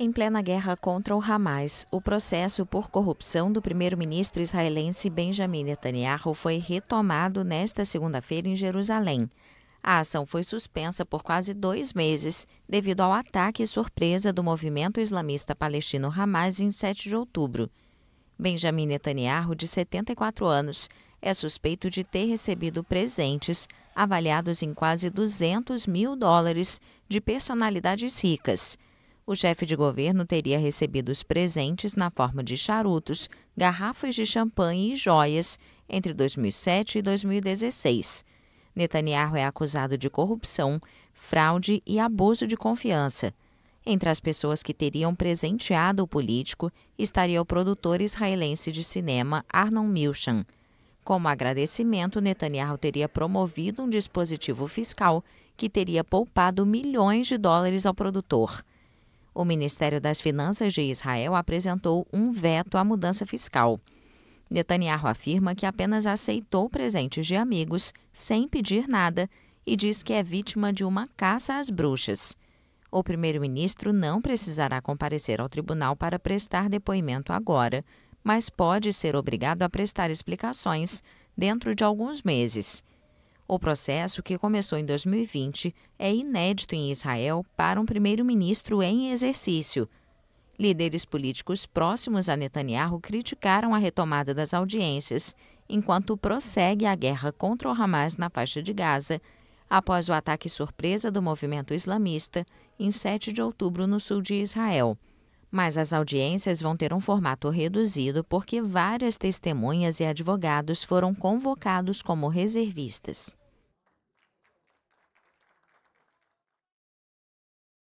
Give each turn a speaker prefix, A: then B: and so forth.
A: em plena guerra contra o Hamas. O processo por corrupção do primeiro-ministro israelense Benjamin Netanyahu foi retomado nesta segunda-feira em Jerusalém. A ação foi suspensa por quase dois meses devido ao ataque surpresa do movimento islamista palestino Hamas em 7 de outubro. Benjamin Netanyahu, de 74 anos, é suspeito de ter recebido presentes avaliados em quase 200 mil dólares de personalidades ricas o chefe de governo teria recebido os presentes na forma de charutos, garrafas de champanhe e joias entre 2007 e 2016. Netanyahu é acusado de corrupção, fraude e abuso de confiança. Entre as pessoas que teriam presenteado o político estaria o produtor israelense de cinema Arnon Milchan. Como agradecimento, Netanyahu teria promovido um dispositivo fiscal que teria poupado milhões de dólares ao produtor o Ministério das Finanças de Israel apresentou um veto à mudança fiscal. Netanyahu afirma que apenas aceitou presentes de amigos sem pedir nada e diz que é vítima de uma caça às bruxas. O primeiro-ministro não precisará comparecer ao tribunal para prestar depoimento agora, mas pode ser obrigado a prestar explicações dentro de alguns meses. O processo, que começou em 2020, é inédito em Israel para um primeiro-ministro em exercício. Líderes políticos próximos a Netanyahu criticaram a retomada das audiências, enquanto prossegue a guerra contra o Hamas na faixa de Gaza, após o ataque surpresa do movimento islamista em 7 de outubro no sul de Israel. Mas as audiências vão ter um formato reduzido porque várias testemunhas e advogados foram convocados como reservistas.